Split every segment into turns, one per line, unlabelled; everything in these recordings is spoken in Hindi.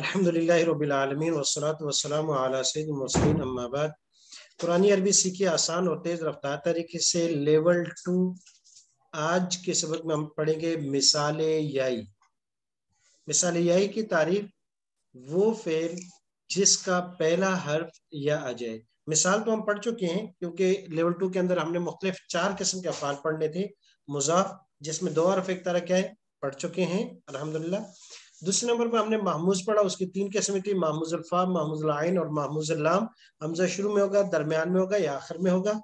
अलहमदिल्लाबीआलमीन वसलात अरबी सीखी आसान और तेज़ रफ्तार तरीके से लेवल टू आज के सबक में हम पढ़ेंगे मिसाल याई मिसाल याई की तारीफ वो फेर जिसका पहला हर्फ या आ जाए मिसाल तो हम पढ़ चुके हैं क्योंकि लेवल टू के अंदर हमने मुख्तलिफ चार किस्म के अफाल पढ़ने थे मुजाफ जिसमें दो हर्फ एक तरह क्या है पढ़ चुके हैं अलहमदिल्ला दूसरे नंबर पर हमने महमूज पढ़ा उसकी तीन किस्में थी महमूज अल्फा महमूज आइन और महमूज लाम हमजा शुरू में होगा दरमियान में होगा या आखिर में होगा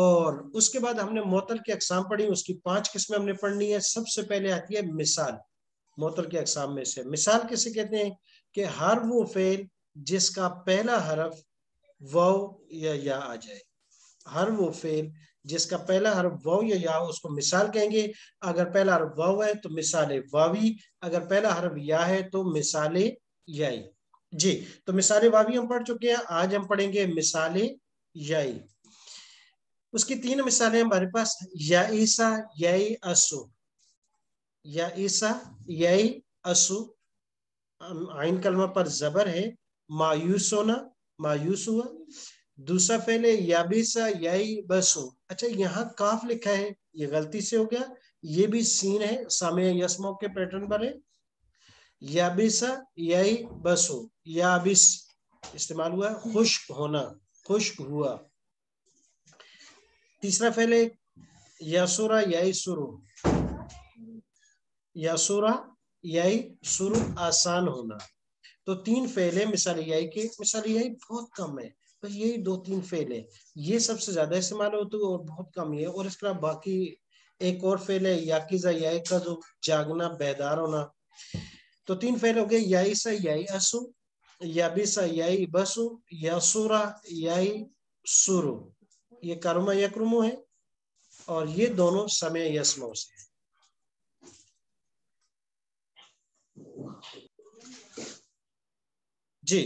और उसके बाद हमने मोतल की अकसाम पढ़ी उसकी पांच किस्में हमने पढ़नी है सबसे पहले आती है मिसाल मोतल के अकसाम में से मिसाल कैसे कहते हैं कि हर वो फेल जिसका पहला हरफ व या या आ जाए हर वो फेल जिसका पहला हर वाव या या उसको मिसाल कहेंगे अगर पहला हर वाव है तो मिसाल वावी अगर पहला हर या है तो मिसाल याई जी तो मिसाल वावी हम पढ़ चुके हैं आज हम पढ़ेंगे मिसाल याई उसकी तीन मिसालें हमारे पास या ईसा यई असु या ईसा यई असु आइन कलमा पर जबर है मायूस होना मायूस हुआ दूसरा फेल है या भी सा ही बस हो अच्छा यहाँ काफ लिखा है ये गलती से हो गया ये भी सीन है समय यसमो के पैटर्न पर है या भी सा ही बस हो या बिस इस्तेमाल हुआ खुश्क होना खुश्क हुआ तीसरा फेल है यासुरा ही सुरु यासुरा ही शुरू आसान होना तो तीन फेले मिसाल यही के मिसाल यही बहुत कम है तो यही दो तीन फेल है ये सबसे ज्यादा इस्तेमाल होते तो हुए और बहुत कम ही है और इसके अलावा बाकी एक और फेल है याकी जयाई का जो जागना बेदार होना तो तीन फेल हो गए याई सा याई असु याबी सा याई बसु यासुरा याई सुरु ये कर्मा यक्रमु है और ये दोनों समय यसमो से है जी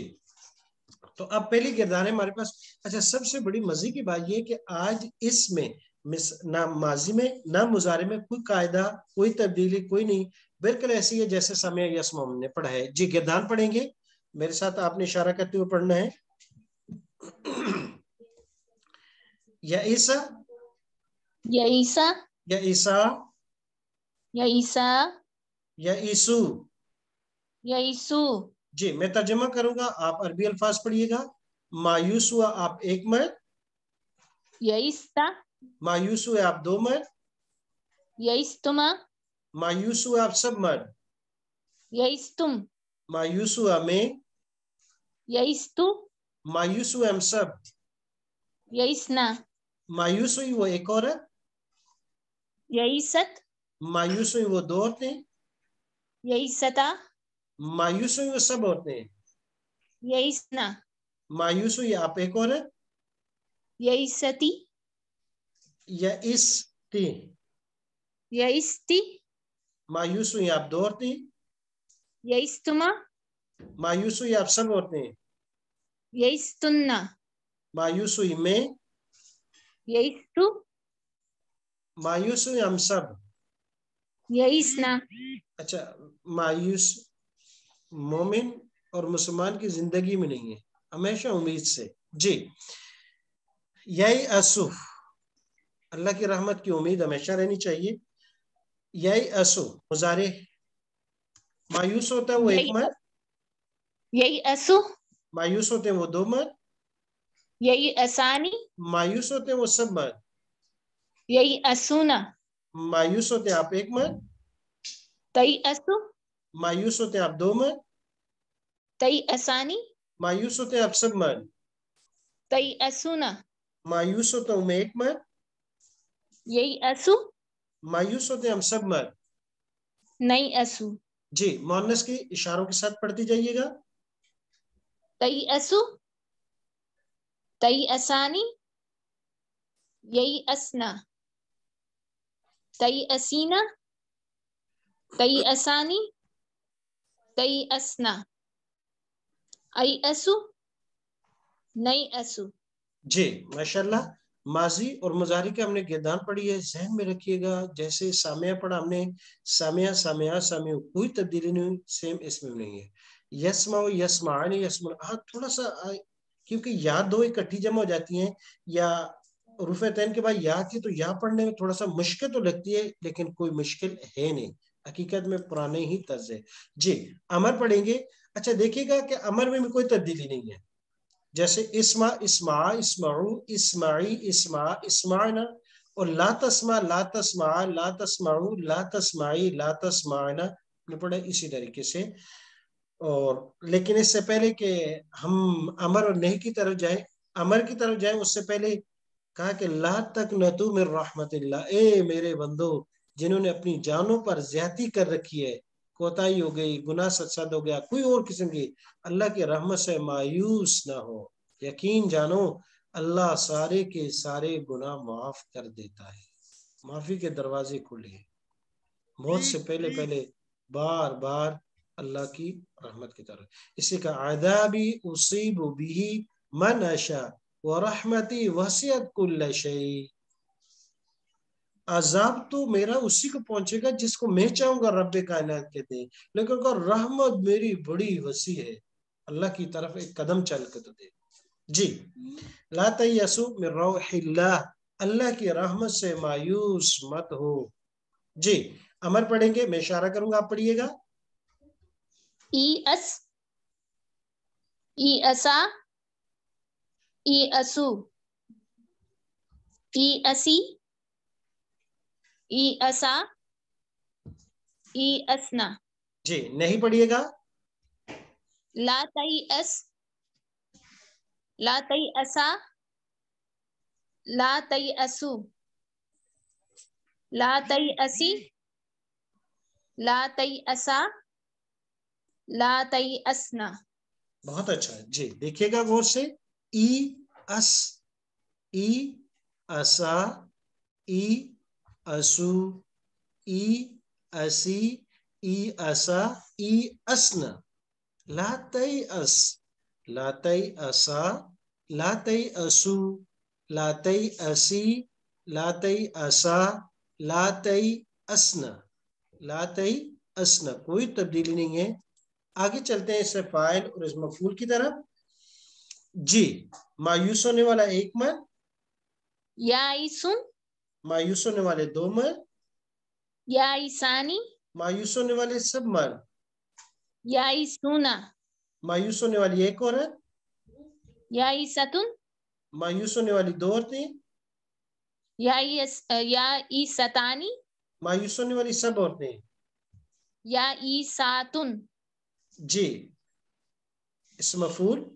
तो अब पहली किरदार है हमारे पास अच्छा सबसे बड़ी मजे की बात यह कि आज इसमें ना माजी में ना मुजारे में कोई कायदा कोई तब्दीली कोई नहीं बिल्कुल ऐसी है जैसे समय ने पढ़ा है जी गिरदान पढ़ेंगे मेरे साथ आपने इशारा करते हुए पढ़ना है या ईसा या ईसा या ईसा या ईसा या ईसु या ईसु जी मैं तर्जमा करूंगा आप अरबी अल्फाज पढ़िएगा मायूस हुआ आप एक मर्द मायूस हुए आप दो मर्द
यईस्तुमा
मायूस हुआ आप सब मर्द तुम मायूस हुआ मैं यईस्तु मायूस हुए हम सब यईसना मायूस हुई वो एक औरत सत मायूस हुई वो दो औरतें सता मायूस हुई वो सब हैं यही ना मायूस हुई आप एक औरत
यही सती
यस्ती
यस्ती
मायूस हुई आप दो औरतें यस्तुमा मायूस हुई आप सब होते हैं
औरतें यस्तुन्ना
मायूस हुई मैं यस्तु मायूस हुई हम सब
यही ना
अच्छा मायूस मोमिन और मुसलमान की जिंदगी में नहीं है हमेशा उम्मीद से जी यही असुफ अल्लाह की रहमत की उम्मीद हमेशा रहनी चाहिए यही असुफ मुजारे मायूस होता है वो एक मत
यही असु
मायूस होते हैं वो दो मत
यही आसानी
मायूस होते हैं वो सब मत
यही असुना
मायूस होते आप एक मत
तई असु
मायूस होते आप दो मत
तई असानी
मायूस होते आप सब मन
तई असुना
मायूस होते हूँ मैं मन
यही असु
मायूस होते हम सब मन नहीं असु जी मोनस की इशारों के साथ पढ़ती जाइएगा
तई असु तई असानी यही असना तई असीना तई असानी तई असना आई एसु नई एसु
जी माशाल्लाह माजी और मजारी के हमने गेदान पढ़ी है जहन में रखिएगा जैसे सामिया पढ़ा हमने सामिया सामिया सामिया कोई तब्दीली नहीं सेम इसमें नहीं है यसमा यसमा यसमा हाँ थोड़ा सा क्योंकि या दो इकट्ठी जमा हो जाती हैं या रुफे तैन के बाद या की तो या पढ़ने में थोड़ा सा मुश्किल तो लगती है लेकिन कोई मुश्किल है नहीं हकीकत में पुराने ही तर्ज है जी अमर पढ़ेंगे अच्छा देखिएगा कि अमर में भी कोई तब्दीली नहीं है जैसे इसमा इसमा इसमाऊ इसमाई इसमा इसमाना और ला तस्मा ला तस्मा ला तस्माऊ ला तस्माई ला तस्माना पड़े इसी तरीके से और लेकिन इससे पहले कि हम अमर और नहीं की तरफ जाए अमर की तरफ जाए उससे पहले कहा कि ला तक न मेर रहमत ए मेरे बंदो जिन्होंने अपनी जानों पर ज्यादा कर रखी है कोताही हो गई गुना सत्सद तो हो गया कोई और किस्म की अल्लाह की रहमत से मायूस ना हो यकीन जानो अल्लाह सारे के सारे गुना माफ कर देता है माफी के दरवाजे खुले हैं मौत से पहले पहले बार बार अल्लाह की रहमत की तरफ इसी का आदा भी उसीब ही मन अशा व रहमती वसीयत कुल्ल शही अजाब तो मेरा उसी को पहुंचेगा जिसको मैं चाहूंगा रब कायनात के दे लेकिन रहमत मेरी बड़ी वसी है अल्लाह की तरफ एक कदम चल के तो दे जी लातयसु अल्लाह की रहमत से मायूस मत हो जी अमर पढ़ेंगे मैं इशारा करूंगा आप पढ़िएगा
इस, इसा, इसु, ई असा ई असना
जी नहीं पढ़िएगा
ला तई अस ला तई असा ला तई असु ला तई असी ला तई असा ला तई असना
बहुत अच्छा जी देखिएगा गौर से ई अस ई असा ई असु ई असी ई असा ई असन लातई अस लातई असा लातई असु लातई असी लातई असा लातई असन लातई असन कोई तब्दीली नहीं है आगे चलते हैं इसे फाइल और इस मफूल की तरफ जी मायूस होने वाला एक मन या मायूस होने वाले दो मर
या ईसानी
मायूस होने वाले सब मर
या ईसूना
मायूस होने वाली एक औरत
या ईसतुन
मायूस होने वाली दो औरतें
या या ईसतानी
मायूस होने वाली सब औरतें
या ईसातुन
जी इस मफूल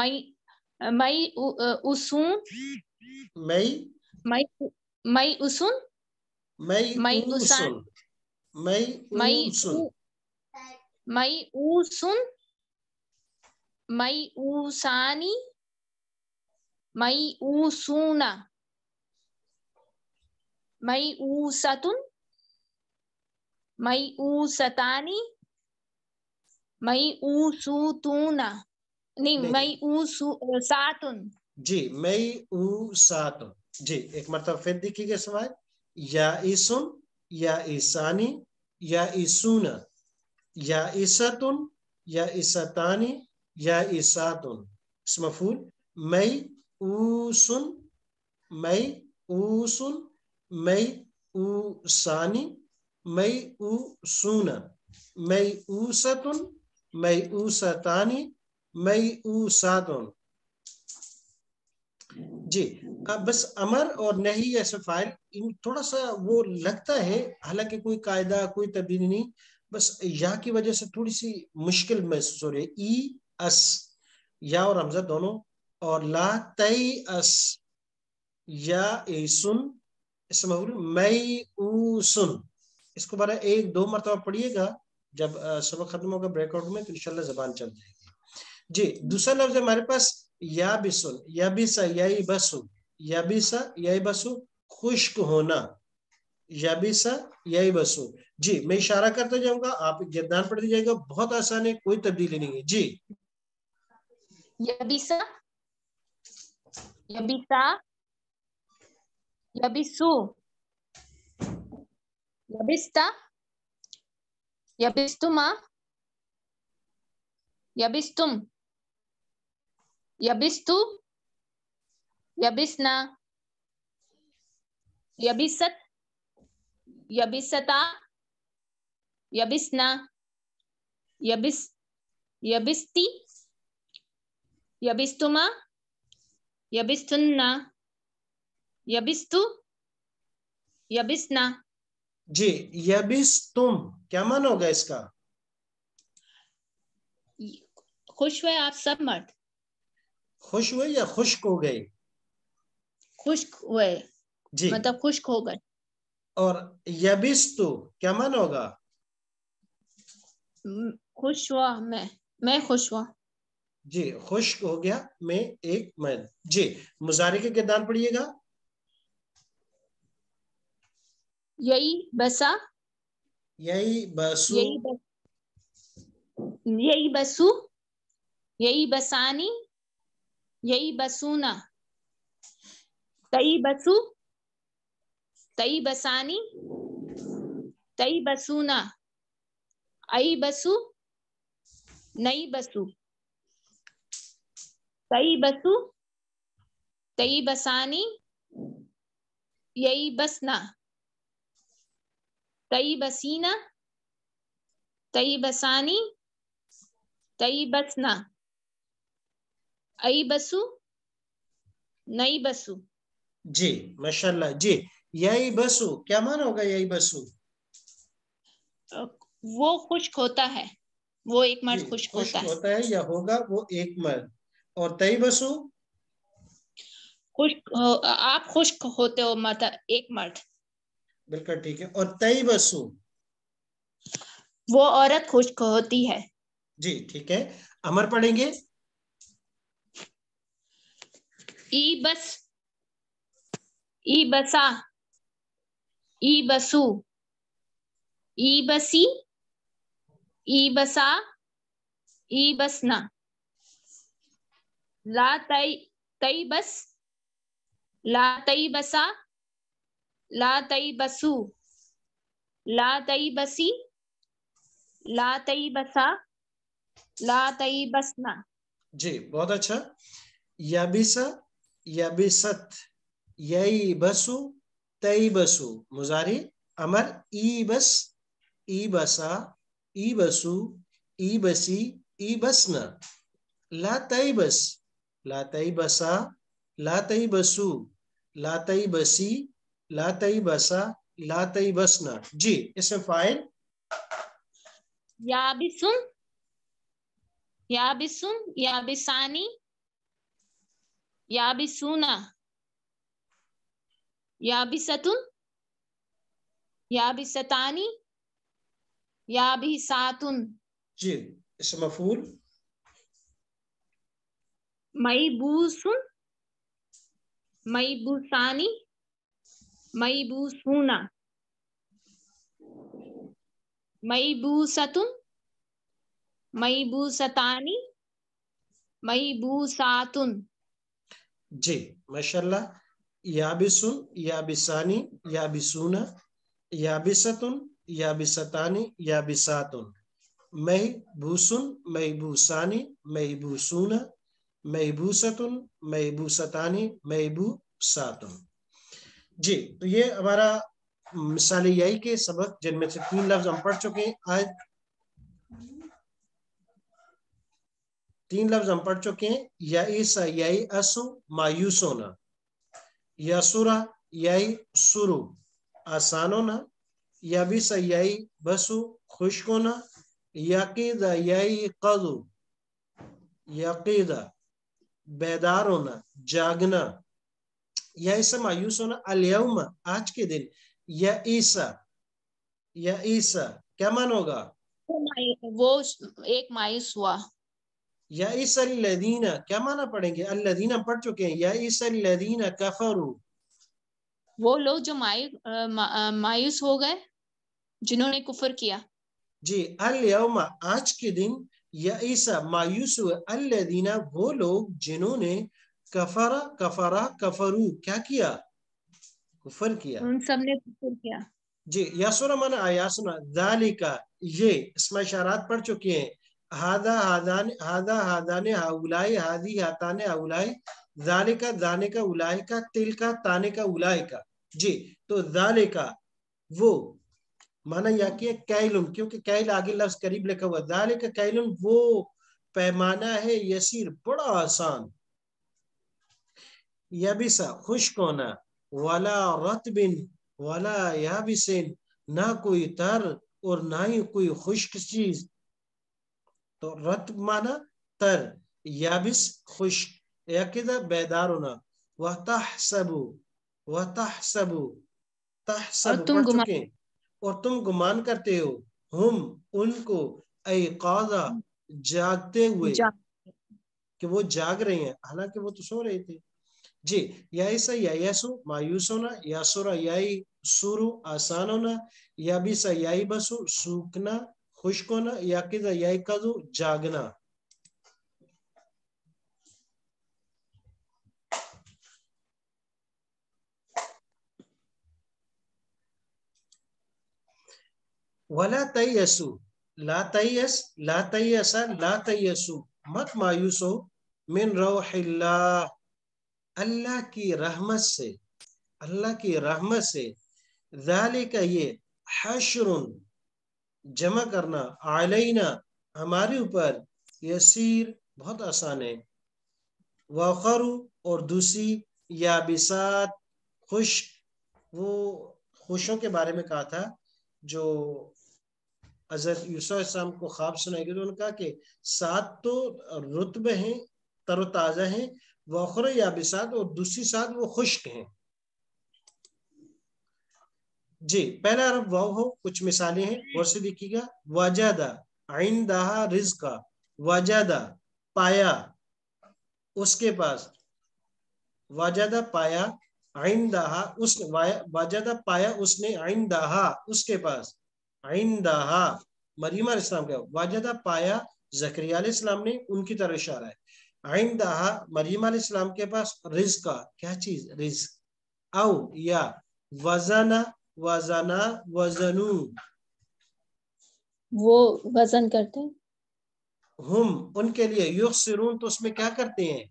मई मई उसून Mai? Mai Mai usun? Mai Mai usan.
Mai usun.
Mai usun. Mai usani. Mai usuna. Mai usatun. Mai usatani. Mai usutuna. नहीं, नहीं। मैं ऊ सातुन
जी मई ऊ सात जी एक मरतब फिर दिखेगा सवाल या ईसुन या ईसानी या ईसून या ईसतुन या ईसतानी या ईसातुन स्मफूल फूल मई ऊसुन मई ऊसुन मई ऊसानी मई ऊसून मई ऊसतुन मई ऊसतानी मई ऊसातुन जी हाँ, बस अमर और नहीं ऐसे फाइल इन थोड़ा सा वो लगता है हालांकि कोई कायदा कोई तब्दीली नहीं बस यहाँ की वजह से थोड़ी सी मुश्किल महसूस हो रही है ई अस या और हमजा दोनों और ला तई अस या ए सुन मई ऊ सुन इसको बारह एक दो मरतबा पढ़िएगा जब सबक खत्म होगा ब्रेकआउट में तो इनशाला जबान चल जाएगी जी दूसरा लफ्ज हमारे पास याबिसुन यबिस यबसु यबिस यबसु खुश्क होना यही बसु जी मैं इशारा करता जाऊंगा आप गिरदान पढ़ जाएगा बहुत आसान है कोई तब्दीली नहीं है जी
यबिसा यबिसु यबिस्ता यबिस्तुमा यबिस्तुम यबिस्तु यबिसना यबिसत यबिसता यबिसना यबिस यबिस्ती यबिस्तुमा यबिस्तुन्ना यबिस्तु यबिसना
जी यबिस्तुम क्या मन होगा इसका
खुश हुए आप सब मर्द
खुश हुए या खुश्क हो गए
खुश्क हुए जी मतलब खुश्क हो गए
और यबिस्तु क्या मन होगा
खुश हुआ मैं मैं खुश हुआ
जी खुश हो गया मैं एक मन जी मुजारे के किरदार पढ़िएगा
यही बसा
यही बसु
यही बसु यही बसानी यही बसूना तई बसु तई बसानी तई बसूना आई बसु नई बसु तई बसु तई बसानी यही बसना तई बसीना तई बसानी तई बसना आई बसु नई बसु
जी माशाल्लाह जी यही बसु क्या मान होगा यही बसु
वो खुश्क होता है वो एक मर्द खुश्क होता, है होता है या
होगा वो एक मर्द और तई बसु
खुश आप खुश होते हो माता मतलब एक मर्द
बिल्कुल ठीक है और तई बसु
वो औरत खुश्क होती है
जी ठीक है अमर
पढ़ेंगे ई बस ई बसा ई बसु ई बसी ई बसा ई बसना ला तई तई बस ला तई बसा ला तई बसु ला तई बसी ला तई बसा ला तई बसना
जी बहुत अच्छा याबिसा यबिसत यही बसु तई बसु मुजारी अमर ई बस ई बसा ई बसु ई बसी ई बसना ला तई बस ला तई बसा ला तई बसु ला तई बसी ला तई बसा ला तई बसना जी इसमें फाइल
या या बिसुन बिसुन या बिसानी या या या भी भी भी सतुन सतानी या भी सातुन
जी मई इसम मफूल
मैबूसुन मैबूसानी मैबूसूना मई बू सातुन
जी माशाल्लाह याबिसुन याबिसानी याबिसूना याबिसतुन याबिसतानी याबिसातुन मई भूसुन मई भूसानी मई भूसूना मई भूसतुन मई भूसतानी मई भूसातुन जी तो ये हमारा मिसाल यही के सबक जिनमें से तीन लफ्ज हम पढ़ चुके हैं आज तीन लफ्ज हम पढ़ चुके हैं ईसा यही असु मायूस होना यसुरा यई सुरु आसान होना भी सयाई बसु खुश होना यकीदा यही कदु यकीदा बेदार होना जागना ईसा मायूस होना अलयमा आज के दिन या ईसा या ईसा क्या मानोगा
होगा वो एक मायूस हुआ
या इस क्या माना पड़ेंगे अल्लादीना पढ़ चुके हैं या इस अल्लादीना कफरू
वो लोग जो मायू मायूस हो गए जिन्होंने कुफर किया
जी अल्यौमा आज के दिन या ऐसा मायूस हुए अल्लादीना वो लोग जिन्होंने कफरा कफरा कफरू क्या किया कुफर किया
उन सब ने कुफर किया
जी यासुरा माना आया सुना दालिका ये इसमें इशारात पढ़ चुके हैं हादा हादान हादा हादान हाउलाय हादी हातान हाउलाय जाले का जाने का उलाय का तिल का ताने का उलाय का जी तो जाले का वो माना यहाँ की कैलुम क्योंकि कैल आगे लफ्ज करीब लिखा हुआ जाले का कैलुम वो पैमाना है यसीर बड़ा आसान यबिसा खुश्क होना वाला रतबिन वाला याबिसिन ना कोई तर और ना ही कोई खुश्क चीज तो रत माना तर याबिस खुश या कि बेदार होना वह तहसबु वह तहसबु तहसब और तुम गुमान और तुम गुमान करते हो हम उनको ऐकाजा जागते हुए जाग। कि वो जाग रहे हैं हालांकि वो तो सो रहे थे जी या ऐसा या यसु मायूस होना या सुरा याई सुरु आसान होना या भी सयाई बसु सूखना खुश्क होना याकिजा जो जागना वला तयसु ला तयस ला तयसा ला तयसु मत मायूस हो मिन रोहिल्ला अल्लाह की रहमत से अल्लाह की रहमत से का ये हशरुन जमा करना आलना हमारे ऊपर यसीर बहुत आसान है वाखरु और दूसरी या बिसात खुश वो खुशों के बारे में कहा था जो अजर यूसम को ख्वाब सुनाई गई तो उन्होंने कहा कि सात तो रुतब हैं तरोताज़ा हैं वखर या बिसात और दूसरी सात वो खुश्क हैं जी पहला अरब वाव हो कुछ मिसालें हैं और से देखिएगा वजादा आइंदा रिज का वजादा पाया उसके पास वजादा पाया आइंदा उस वजादा पाया उसने आइंदा उसके पास आइंदा मरीमा इस्लाम का वजादा पाया जकरिया इस्लाम ने उनकी तरह इशारा है आइंदा मरीमा इस्लाम के पास रिज का क्या चीज रिज आओ या वजाना वजना वजनू
वो वजन करते हैं
हम उनके लिए युग सिरून तो उसमें क्या करते हैं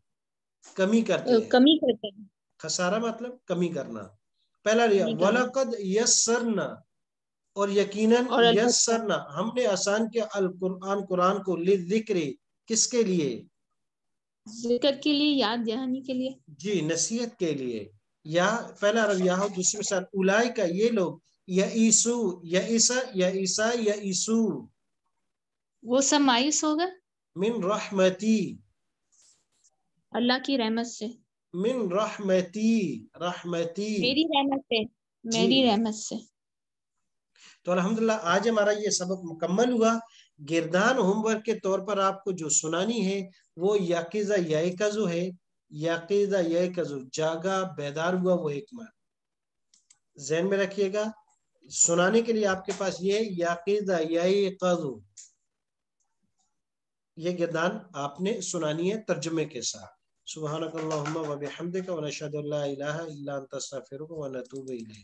कमी करते हैं
कमी करते हैं
खसारा मतलब कमी करना पहला लिया वलकद यसरना और यकीनन यसरना हमने आसान किया अल कुरान कुरान को लिक्र किसके लिए
जिक्र के लिए याद दहानी के लिए
जी नसीहत के लिए या पहला अरब रविया हो दूसरी मिसाल उलाय का ये लोग या ईसु या ईसा या ईसा या ईसु
वो सब मायूस होगा
मिन रहमती
अल्लाह की रहमत से
मिन रहमती रहमती मेरी
रहमत से मेरी रहमत से
तो अल्हम्दुलिल्लाह आज हमारा ये सबक मुकम्मल हुआ गिरदान होमवर्क के तौर पर आपको जो सुनानी है वो याकिजा याकजो है यकीदा यह कजू जागा बेदार हुआ वो एक मर्द जहन में रखिएगा सुनाने के लिए आपके पास ये याकीदा यही कजू ये गिरदान आपने सुनानी है तर्जमे के साथ सुबहानकल्लाहुम्मा व बिहमदिका व नशहदु ला इलाहा इल्ला अंत अस्तगफिरुका